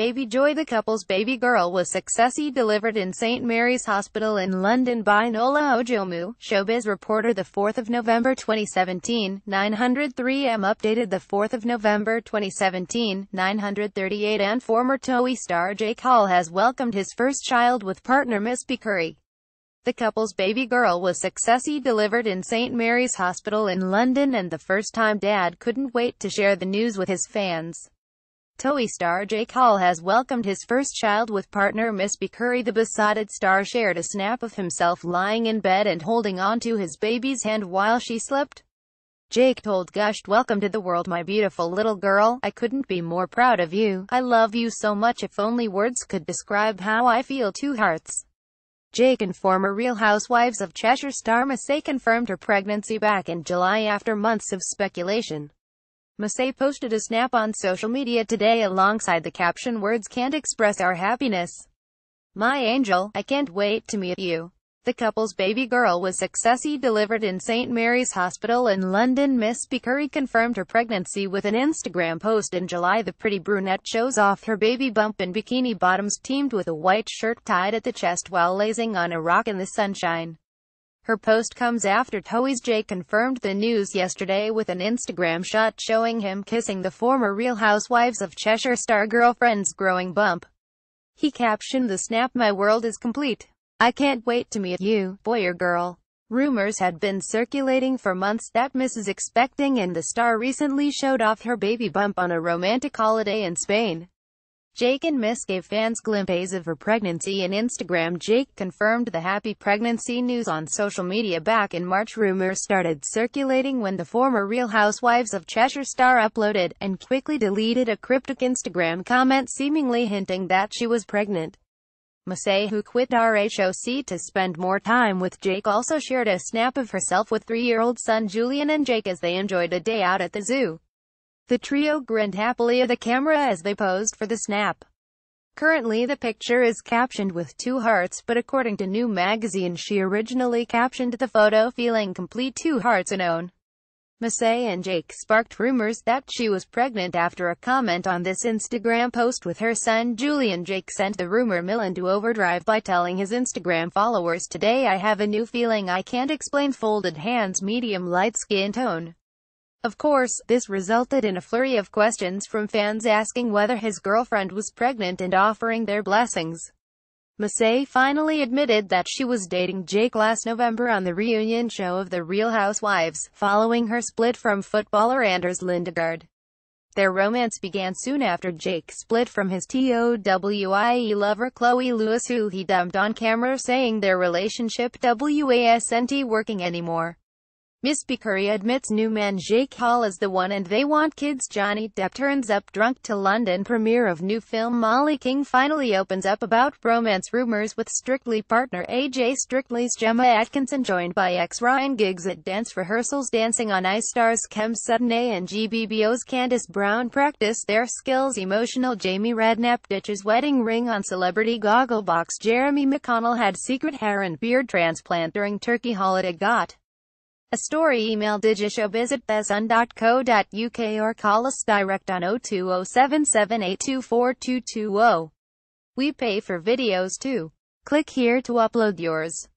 Baby Joy The couple's baby girl was successfully delivered in St. Mary's Hospital in London by Nola Ojomu, showbiz reporter 4 November 2017, 903M updated 4 November 2017, 938 and former Towie star Jake Hall has welcomed his first child with partner Miss B. Curry. The couple's baby girl was successfully delivered in St. Mary's Hospital in London and the first time dad couldn't wait to share the news with his fans. Toei star Jake Hall has welcomed his first child with partner Miss Curry. The besotted star shared a snap of himself lying in bed and holding onto his baby's hand while she slept. Jake told Gushed, Welcome to the world my beautiful little girl, I couldn't be more proud of you, I love you so much if only words could describe how I feel two hearts. Jake and former Real Housewives of Cheshire star Massey confirmed her pregnancy back in July after months of speculation. Massey posted a snap on social media today alongside the caption words can't express our happiness. My angel, I can't wait to meet you. The couple's baby girl was successfully delivered in St. Mary's Hospital in London. Miss Bikuri confirmed her pregnancy with an Instagram post in July. The pretty brunette shows off her baby bump in bikini bottoms teamed with a white shirt tied at the chest while lazing on a rock in the sunshine. Her post comes after Toys Jay confirmed the news yesterday with an Instagram shot showing him kissing the former Real Housewives of Cheshire star girlfriend's growing bump. He captioned the snap My world is complete. I can't wait to meet you, boy or girl. Rumors had been circulating for months that Mrs. Expecting and the star recently showed off her baby bump on a romantic holiday in Spain. Jake and Miss gave fans glimpses of her pregnancy in Instagram. Jake confirmed the happy pregnancy news on social media back in March. Rumors started circulating when the former Real Housewives of Cheshire star uploaded, and quickly deleted a cryptic Instagram comment seemingly hinting that she was pregnant. Massey, who quit RHOC to spend more time with Jake also shared a snap of herself with three-year-old son Julian and Jake as they enjoyed a day out at the zoo. The trio grinned happily at the camera as they posed for the snap. Currently the picture is captioned with two hearts but according to New Magazine she originally captioned the photo feeling complete two hearts and own. Massey and Jake sparked rumors that she was pregnant after a comment on this Instagram post with her son Julian. Jake sent the rumor mill into overdrive by telling his Instagram followers, Today I have a new feeling I can't explain folded hands medium light skin tone. Of course, this resulted in a flurry of questions from fans asking whether his girlfriend was pregnant and offering their blessings. Massey finally admitted that she was dating Jake last November on the reunion show of The Real Housewives, following her split from footballer Anders Lindegaard. Their romance began soon after Jake split from his TOWIE lover Chloe Lewis who he dumped on camera saying their relationship wasn't working anymore. Miss Bickery admits new man Jake Hall is the one and they want kids Johnny Depp turns up drunk to London premiere of new film Molly King finally opens up about romance rumors with Strictly partner AJ Strictly's Gemma Atkinson joined by ex Ryan Giggs at dance rehearsals Dancing on Ice stars Kem Suddenay and GBBO's Candice Brown practice their skills Emotional Jamie Redknapp ditches wedding ring on Celebrity Gogglebox Jeremy McConnell had secret hair and beard transplant during turkey holiday got a story email digishowbiz or call us direct on 02077824220. We pay for videos too. Click here to upload yours.